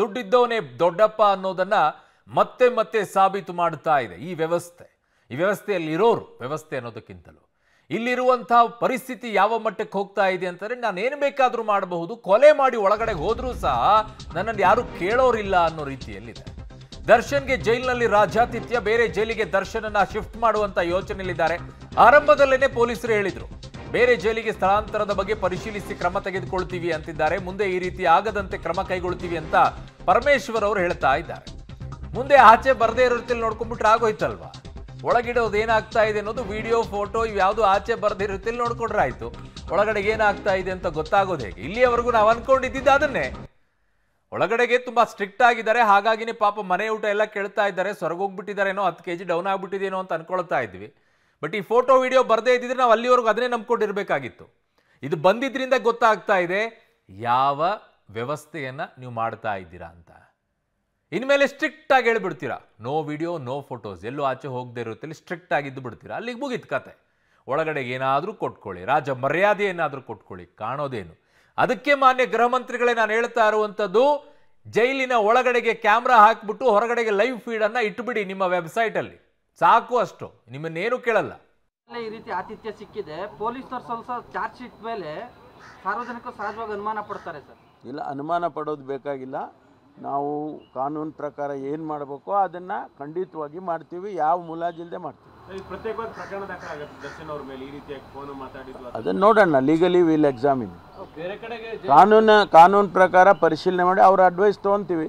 ದುಡ್ಡಿದ್ದವನೇ ದೊಡ್ಡಪ್ಪ ಅನ್ನೋದನ್ನ ಮತ್ತೆ ಮತ್ತೆ ಸಾಬೀತು ಮಾಡುತ್ತಾ ಇದೆ ಈ ವ್ಯವಸ್ಥೆ ಈ ವ್ಯವಸ್ಥೆಯಲ್ಲಿ ಇರೋರು ವ್ಯವಸ್ಥೆ ಅನ್ನೋದಕ್ಕಿಂತಲೂ ಇಲ್ಲಿರುವಂತಹ ಪರಿಸ್ಥಿತಿ ಯಾವ ಮಟ್ಟಕ್ಕೆ ಹೋಗ್ತಾ ಇದೆ ಅಂತಂದರೆ ನಾನು ಏನು ಬೇಕಾದರೂ ಮಾಡಬಹುದು ಕೊಲೆ ಮಾಡಿ ಒಳಗಡೆ ಹೋದರೂ ಸಹ ನನ್ನನ್ನು ಯಾರೂ ಕೇಳೋರಿಲ್ಲ ಅನ್ನೋ ರೀತಿಯಲ್ಲಿದೆ ದರ್ಶನ್ಗೆ ಜೈಲಿನಲ್ಲಿ ರಾಜಾತಿಥ್ಯ ಬೇರೆ ಜೈಲಿಗೆ ದರ್ಶನನ್ನ ಶಿಫ್ಟ್ ಮಾಡುವಂತ ಯೋಚನೆಯಲ್ಲಿದ್ದಾರೆ ಆರಂಭದಲ್ಲೇನೆ ಪೊಲೀಸರು ಹೇಳಿದರು ಬೇರೆ ಜೈಲಿಗೆ ಸ್ಥಳಾಂತರದ ಬಗ್ಗೆ ಪರಿಶೀಲಿಸಿ ಕ್ರಮ ತೆಗೆದುಕೊಳ್ತೀವಿ ಅಂತಿದ್ದಾರೆ ಮುಂದೆ ಈ ರೀತಿ ಆಗದಂತೆ ಕ್ರಮ ಕೈಗೊಳ್ತೀವಿ ಅಂತ ಪರಮೇಶ್ವರ್ ಅವರು ಹೇಳ್ತಾ ಇದ್ದಾರೆ ಮುಂದೆ ಆಚೆ ಬರದೇ ಇರೋತಿಲ್ ನೋಡ್ಕೊಂಡ್ಬಿಟ್ರೆ ಆಗೋಯ್ತಲ್ವಾ ಒಳಗಿಡೋದು ಏನಾಗ್ತಾ ಇದೆ ಅನ್ನೋದು ವಿಡಿಯೋ ಫೋಟೋ ಇವ್ಯಾವುದು ಆಚೆ ಬರದೇ ಇರುತ್ತಿಲ್ಲ ನೋಡ್ಕೊಂಡ್ರೆ ಆಯ್ತು ಒಳಗಡೆ ಏನಾಗ್ತಾ ಇದೆ ಅಂತ ಗೊತ್ತಾಗೋದು ಹೇಗೆ ಇಲ್ಲಿಯವರೆಗೂ ನಾವು ಅನ್ಕೊಂಡಿದ್ದಿದ್ದು ಅದನ್ನೇ ಒಳಗಡೆಗೆ ತುಂಬಾ ಸ್ಟ್ರಿಕ್ಟ್ ಆಗಿದ್ದಾರೆ ಹಾಗಾಗಿನೇ ಪಾಪ ಮನೆ ಊಟ ಎಲ್ಲ ಕೇಳ್ತಾ ಇದ್ದಾರೆ ಸೊರಗೋಗ್ಬಿಟ್ಟಿದ್ದಾರೆ ಏನೋ ಹತ್ತು ಕೆ ಜಿ ಡೌನ್ ಆಗ್ಬಿಟ್ಟಿದೇನೋ ಅಂತ ಅನ್ಕೊಳ್ತಾ ಇದ್ವಿ ಬಟ್ ಈ ಫೋಟೋ ವಿಡಿಯೋ ಬರದೇ ಇದ್ದಿದ್ರೆ ನಾವು ಅಲ್ಲಿವರೆಗೂ ಅದನ್ನೇ ನಂಬ್ಕೊಂಡಿರಬೇಕಾಗಿತ್ತು ಇದು ಬಂದಿದ್ದರಿಂದ ಗೊತ್ತಾಗ್ತಾ ಇದೆ ಯಾವ ವ್ಯವಸ್ಥೆಯನ್ನು ನೀವು ಮಾಡ್ತಾ ಇದ್ದೀರಾ ಅಂತ ಇನ್ಮೇಲೆ ಸ್ಟ್ರಿಕ್ಟ್ ಆಗಿ ಹೇಳ್ಬಿಡ್ತೀರಾ ನೋ ವಿಡಿಯೋ ನೋ ಫೋಟೋಸ್ ಎಲ್ಲೂ ಆಚೆ ಹೋಗದೆ ಇರುತ್ತೆ ಸ್ಟ್ರಿಕ್ಟ್ ಆಗಿದ್ದು ಬಿಡ್ತೀರಾ ಅಲ್ಲಿಗೆ ಮುಗಿದ ಕತೆ ಒಳಗಡೆ ಏನಾದರೂ ಕೊಟ್ಕೊಳ್ಳಿ ರಾಜ ಮರ್ಯಾದೆ ಏನಾದರೂ ಕೊಟ್ಕೊಳ್ಳಿ ಕಾಣೋದೇನು ಅದಕ್ಕೆ ಮಾನ್ಯ ಗೃಹ ಮಂತ್ರಿಗಳೇ ನಾನು ಹೇಳ್ತಾ ಇರುವಂಥದ್ದು ಜೈಲಿನ ಒಳಗಡೆಗೆ ಕ್ಯಾಮ್ರಾ ಹಾಕ್ಬಿಟ್ಟು ಹೊರಗಡೆಗೆ ಲೈವ್ ಫೀಡನ್ನು ಇಟ್ಬಿಡಿ ನಿಮ್ಮ ವೆಬ್ಸೈಟಲ್ಲಿ ಸಾಕು ಅಷ್ಟು ನಿಮ್ಮನ್ನೇನು ಕೇಳಲ್ಲ ಈ ರೀತಿ ಆತಿಥ್ಯ ಸಿಕ್ಕಿದೆ ಪೊಲೀಸರು ಸ್ವಲ್ಪ ಚಾರ್ಜ್ ಶೀಟ್ ಮೇಲೆ ಸಾರ್ವಜನಿಕರು ಸಹಜವಾಗಿ ಅನುಮಾನ ಪಡ್ತಾರೆ ಸರ್ ಇಲ್ಲ ಅನುಮಾನ ಪಡೋದು ಬೇಕಾಗಿಲ್ಲ ನಾವು ಕಾನೂನು ಪ್ರಕಾರ ಏನು ಮಾಡಬೇಕು ಅದನ್ನು ಖಂಡಿತವಾಗಿ ಮಾಡ್ತೀವಿ ಯಾವ ಮುಲಾಜಿಲ್ಲದೆ ಮಾಡ್ತೀವಿ ಅದನ್ನು ನೋಡೋಣ ಲೀಗಲಿ ವಿಲ್ ಎಕ್ಸಾಮಿನ್ ಕಾನೂನು ಕಾನೂನು ಪ್ರಕಾರ ಪರಿಶೀಲನೆ ಮಾಡಿ ಅವ್ರ ಅಡ್ವೈಸ್ ತೊಗೊತೀವಿ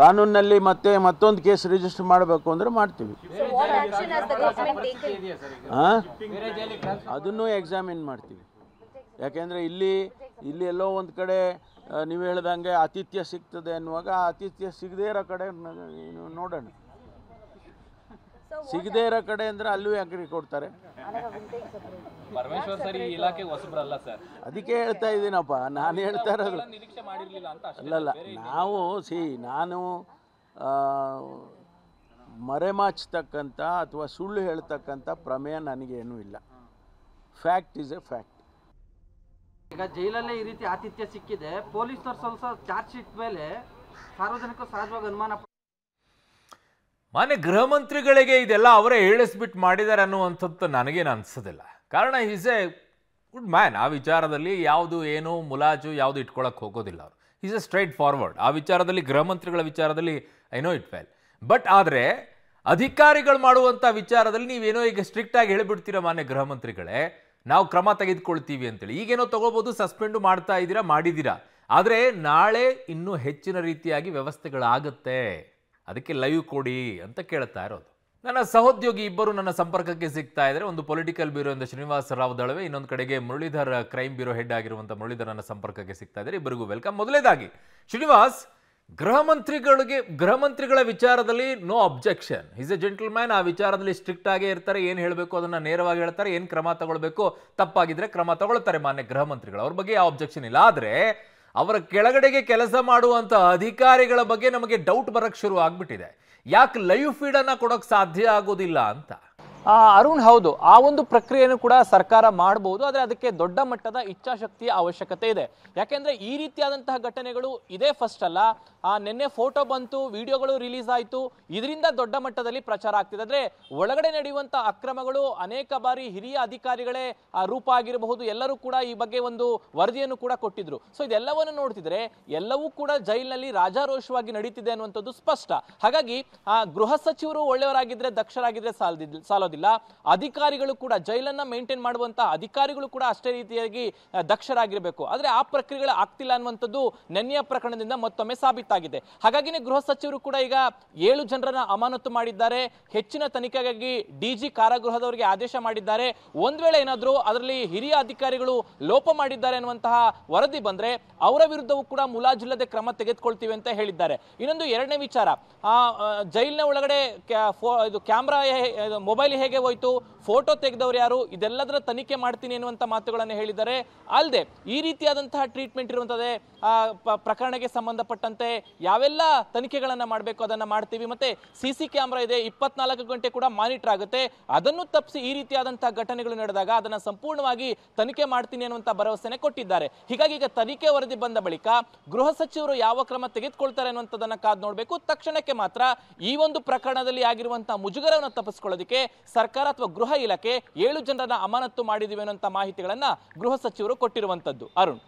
ಕಾನೂನಿನಲ್ಲಿ ಮತ್ತೆ ಮತ್ತೊಂದು ಕೇಸ್ ರಿಜಿಸ್ಟರ್ ಮಾಡಬೇಕು ಅಂದರೆ ಮಾಡ್ತೀವಿ ಅದನ್ನು ಎಕ್ಸಾಮಿನ್ ಮಾಡ್ತೀವಿ ಯಾಕೆಂದರೆ ಇಲ್ಲಿ ಇಲ್ಲಿ ಎಲ್ಲೋ ಒಂದು ಕಡೆ ನೀವು ಹೇಳ್ದಂಗೆ ಆತಿಥ್ಯ ಸಿಗ್ತದೆ ಅನ್ನುವಾಗ ಆತಿಥ್ಯ ಸಿಗದೇ ಇರೋ ಕಡೆ ನೋಡೋಣ ಸಿಗದೇ ಇರೋ ಕಡೆ ಅಂದ್ರೆ ಅಲ್ಲೂ ಯಾಕೆ ಕೊಡ್ತಾರೆ ಪರಮೇಶ್ವರ್ ಸರ್ ಇಲಾಖೆ ಹೊಸಬ್ರಲ್ಲ ಸರ್ ಅದಕ್ಕೆ ಹೇಳ್ತಾ ಇದ್ದೀನಪ್ಪ ನಾನು ಹೇಳ್ತಾ ಇರೋದು ಅಲ್ಲಲ್ಲ ನಾವು ಸಿ ನಾನು ಮರೆಮಾಚ್ತಕ್ಕಂಥ ಅಥವಾ ಸುಳ್ಳು ಹೇಳ್ತಕ್ಕಂಥ ಪ್ರಮೇಯ ನನಗೇನೂ ಇಲ್ಲ ಫ್ಯಾಕ್ಟ್ ಇಸ್ ಎ ಫ್ಯಾಕ್ಟ್ ಈಗ ಜೈಲಲ್ಲೇ ಈ ರೀತಿ ಆತಿಥ್ಯ ಸಿಕ್ಕಿದೆ ಪೊಲೀಸ್ನವ್ರು ಸ್ವಲ್ಪ ಚಾರ್ಜ್ ಶೀಟ್ ಮೇಲೆ ಸಾರ್ವಜನಿಕರು ಸಹಜವಾಗಿ ಅನುಮಾನ ಮಾನ್ಯ ಗೃಹ ಮಂತ್ರಿಗಳಿಗೆ ಇದೆಲ್ಲ ಅವರೇ ಹೇಳಿಸ್ಬಿಟ್ಟು ಮಾಡಿದ್ದಾರೆ ಅನ್ನುವಂಥದ್ದು ನನಗೇನು ಅನಿಸೋದಿಲ್ಲ ಕಾರಣ ಈಸ್ ಎ ಗುಡ್ ಮ್ಯಾನ್ ಆ ವಿಚಾರದಲ್ಲಿ ಯಾವುದು ಏನು ಮುಲಾಜು ಯಾವುದು ಇಟ್ಕೊಳಕ್ಕೆ ಹೋಗೋದಿಲ್ಲ ಅವರು ಈಸ್ ಎ ಸ್ಟ್ರೈಟ್ ಫಾರ್ವರ್ಡ್ ಆ ವಿಚಾರದಲ್ಲಿ ಗೃಹ ಮಂತ್ರಿಗಳ ವಿಚಾರದಲ್ಲಿ I know it well but ಆದರೆ ಅಧಿಕಾರಿಗಳು ಮಾಡುವಂಥ ವಿಚಾರದಲ್ಲಿ ನೀವೇನೋ ಈಗ ಸ್ಟ್ರಿಕ್ಟಾಗಿ ಹೇಳಿಬಿಡ್ತೀರ ಮಾನ್ಯ ಗೃಹ ಮಂತ್ರಿಗಳೇ ನಾವು ಕ್ರಮ ತೆಗೆದುಕೊಳ್ತೀವಿ ಅಂತೇಳಿ ಈಗೇನೋ ತೊಗೋಬೋದು ಸಸ್ಪೆಂಡು ಮಾಡ್ತಾ ಇದ್ದೀರಾ ಮಾಡಿದ್ದೀರಾ ಆದರೆ ನಾಳೆ ಇನ್ನೂ ಹೆಚ್ಚಿನ ರೀತಿಯಾಗಿ ವ್ಯವಸ್ಥೆಗಳಾಗತ್ತೆ ಅದಕ್ಕೆ ಲೈವ್ ಕೊಡಿ ಅಂತ ಕೇಳ್ತಾ ಇರೋದು ನನ್ನ ಸಹೋದ್ಯೋಗಿ ಇಬ್ಬರು ನನ್ನ ಸಂಪರ್ಕಕ್ಕೆ ಸಿಗ್ತಾ ಇದ್ದಾರೆ ಒಂದು ಪೊಲಿಟಿಕಲ್ ಬ್ಯೂರೋ ಇಂದ ಶ್ರೀನಿವಾಸ ರಾವ್ ದಳವೆ ಇನ್ನೊಂದು ಕಡೆಗೆ ಮುರಳೀಧರ್ ಕ್ರೈಮ್ ಬ್ಯೂರೋ ಹೆಡ್ ಆಗಿರುವಂಥ ಮುರಳೀಧರ್ ನನ್ನ ಸಂಪರ್ಕಕ್ಕೆ ಸಿಗ್ತಾ ಇದ್ದಾರೆ ಇಬ್ಬರಿಗೂ ವೆಲ್ಕಮ್ ಮೊದಲೇದಾಗಿ ಶ್ರೀನಿವಾಸ್ ಗೃಹ ಮಂತ್ರಿಗಳಿಗೆ ಗೃಹ ಮಂತ್ರಿಗಳ ವಿಚಾರದಲ್ಲಿ no objection is a gentleman ಆ ವಿಚಾರದಲ್ಲಿ ಸ್ಟ್ರಿಕ್ಟ್ ಆಗೇ ಇರ್ತಾರೆ ಏನು ಹೇಳಬೇಕು ಅದನ್ನು ನೇರವಾಗಿ ಹೇಳ್ತಾರೆ ಏನು ಕ್ರಮ ತಗೊಳ್ಬೇಕು ತಪ್ಪಾಗಿದ್ರೆ ಕ್ರಮ ತಗೊಳ್ತಾರೆ ಮಾನ್ಯ ಗೃಹ ಮಂತ್ರಿಗಳು ಅವ್ರ ಬಗ್ಗೆ ಯಾವ ಅಬ್ಜೆಕ್ಷನ್ ಇಲ್ಲ ಆದರೆ ಅವರ ಕೆಳಗಡೆಗೆ ಕೆಲಸ ಮಾಡುವಂಥ ಅಧಿಕಾರಿಗಳ ಬಗ್ಗೆ ನಮಗೆ ಡೌಟ್ ಬರೋಕ್ಕೆ ಶುರು ಆಗ್ಬಿಟ್ಟಿದೆ ಯಾಕೆ ಲೈವ್ ಫೀಡನ್ನು ಕೊಡೋಕೆ ಸಾಧ್ಯ ಆಗೋದಿಲ್ಲ ಅಂತ ಅರುಣ್ ಹೌದು ಆ ಒಂದು ಪ್ರಕ್ರಿಯೆಯನ್ನು ಕೂಡ ಸರ್ಕಾರ ಮಾಡಬಹುದು ಆದರೆ ಅದಕ್ಕೆ ದೊಡ್ಡ ಮಟ್ಟದ ಇಚ್ಛಾಶಕ್ತಿಯ ಅವಶ್ಯಕತೆ ಇದೆ ಯಾಕೆಂದ್ರೆ ಈ ರೀತಿಯಾದಂತಹ ಘಟನೆಗಳು ಇದೇ ಫಸ್ಟ್ ಅಲ್ಲ ನಿನ್ನೆ ಫೋಟೋ ಬಂತು ವಿಡಿಯೋಗಳು ರಿಲೀಸ್ ಆಯಿತು ಇದರಿಂದ ದೊಡ್ಡ ಮಟ್ಟದಲ್ಲಿ ಪ್ರಚಾರ ಆಗ್ತಿದೆ ಅಂದ್ರೆ ಒಳಗಡೆ ನಡೆಯುವಂತಹ ಅಕ್ರಮಗಳು ಅನೇಕ ಬಾರಿ ಹಿರಿಯ ಅಧಿಕಾರಿಗಳೇ ರೂಪ ಆಗಿರಬಹುದು ಎಲ್ಲರೂ ಕೂಡ ಈ ಬಗ್ಗೆ ಒಂದು ವರದಿಯನ್ನು ಕೂಡ ಕೊಟ್ಟಿದ್ರು ಸೊ ಇದೆಲ್ಲವನ್ನು ನೋಡ್ತಿದ್ರೆ ಎಲ್ಲವೂ ಕೂಡ ಜೈಲಿನಲ್ಲಿ ರಾಜಾರೋಷವಾಗಿ ನಡೀತಿದೆ ಅನ್ನುವಂಥದ್ದು ಸ್ಪಷ್ಟ ಹಾಗಾಗಿ ಆ ಗೃಹ ಸಚಿವರು ಒಳ್ಳೆಯವರಾಗಿದ್ರೆ ದಕ್ಷರಾಗಿದ್ರೆ ಸಾಲದಿಲ್ಲ ಸಾಲ ಆಗೋದಿಲ್ಲ ಅಧಿಕಾರಿಗಳು ಕೂಡ ಜೈಲನ್ನ ಮೇಂಟೈನ್ ಮಾಡುವಂತಹ ಅಧಿಕಾರಿಗಳು ಕೂಡ ಅಷ್ಟೇ ರೀತಿಯಾಗಿ ದಕ್ಷರಾಗಿರಬೇಕು ಆದ್ರೆ ಆ ಪ್ರಕ್ರಿಯೆಗಳು ಆಗ್ತಿಲ್ಲ ಅನ್ನುವಂಥದ್ದು ನೆನ್ನೆಯ ಪ್ರಕರಣದಿಂದ ಮತ್ತೊಮ್ಮೆ ಸಾಬೀತಾಗಿದೆ ಹಾಗಾಗಿನೇ ಗೃಹ ಸಚಿವರು ಕೂಡ ಈಗ ಏಳು ಜನರನ್ನ ಅಮಾನತು ಮಾಡಿದ್ದಾರೆ ಹೆಚ್ಚಿನ ತನಿಖೆಗಾಗಿ ಡಿಜಿ ಕಾರಾಗೃಹದವರಿಗೆ ಆದೇಶ ಮಾಡಿದ್ದಾರೆ ಒಂದ್ ವೇಳೆ ಏನಾದರೂ ಅದರಲ್ಲಿ ಹಿರಿಯ ಅಧಿಕಾರಿಗಳು ಲೋಪ ಮಾಡಿದ್ದಾರೆ ಅನ್ನುವಂತಹ ವರದಿ ಬಂದ್ರೆ ಅವರ ವಿರುದ್ಧವೂ ಕೂಡ ಮುಲಾಜಿಲ್ಲದೆ ಕ್ರಮ ತೆಗೆದುಕೊಳ್ತೀವಿ ಅಂತ ಹೇಳಿದ್ದಾರೆ ಇನ್ನೊಂದು ಎರಡನೇ ವಿಚಾರ ಆ ಜೈಲಿನ ಒಳಗಡೆ ಕ್ಯಾಮ್ರಾ ಮೊಬೈಲ್ ಹೇಗೆ ಹೋಯ್ತು ಫೋಟೋ ತೆಗೆದವ್ರು ಯಾರು ಇದೆಲ್ಲದರ ತನಿಖೆ ಮಾಡ್ತೀನಿ ಎನ್ನುವಂಥ ಮಾತುಗಳನ್ನು ಹೇಳಿದ್ದಾರೆ ಅಲ್ಲದೆ ಈ ರೀತಿಯಾದಂತಹ ಟ್ರೀಟ್ಮೆಂಟ್ ಇರುವಂಥದ್ದೇ ಪ್ರಕರಣಕ್ಕೆ ಸಂಬಂಧಪಟ್ಟಂತೆ ಯಾವೆಲ್ಲ ತನಿಖೆಗಳನ್ನು ಮಾಡಬೇಕು ಅದನ್ನ ಮಾಡ್ತೀವಿ ಮತ್ತೆ ಸಿ ಸಿ ಕ್ಯಾಮ್ರಾ ಇದೆ ಇಪ್ಪತ್ನಾಲ್ಕು ಗಂಟೆ ಕೂಡ ಮಾನಿಟರ್ ಆಗುತ್ತೆ ಅದನ್ನು ತಪ್ಪಿಸಿ ಈ ರೀತಿಯಾದಂತಹ ಘಟನೆಗಳು ನಡೆದಾಗ ಅದನ್ನ ಸಂಪೂರ್ಣವಾಗಿ ತನಿಖೆ ಮಾಡ್ತೀನಿ ಅನ್ನುವಂಥ ಭರವಸೆನೆ ಕೊಟ್ಟಿದ್ದಾರೆ ಹೀಗಾಗಿ ಈಗ ತನಿಖೆ ವರದಿ ಬಂದ ಬಳಿಕ ಗೃಹ ಸಚಿವರು ಯಾವ ಕ್ರಮ ತೆಗೆದುಕೊಳ್ತಾರೆ ಅನ್ನುವಂಥದ್ದನ್ನು ಕಾದು ನೋಡಬೇಕು ತಕ್ಷಣಕ್ಕೆ ಮಾತ್ರ ಈ ಒಂದು ಪ್ರಕರಣದಲ್ಲಿ ಆಗಿರುವಂತಹ ಮುಜುಗರವನ್ನು ತಪ್ಪಿಸ್ಕೊಳ್ಳೋದಕ್ಕೆ ಸರ್ಕಾರ ಅಥವಾ ಗೃಹ ಇಲಾಖೆ ಏಳು ಜನರನ್ನ ಅಮಾನತ್ತು ಮಾಡಿದೀವಿ ಅನ್ನುವಂಥ ಮಾಹಿತಿಗಳನ್ನು ಗೃಹ ಸಚಿವರು ಕೊಟ್ಟಿರುವಂಥದ್ದು ಅರುಣ್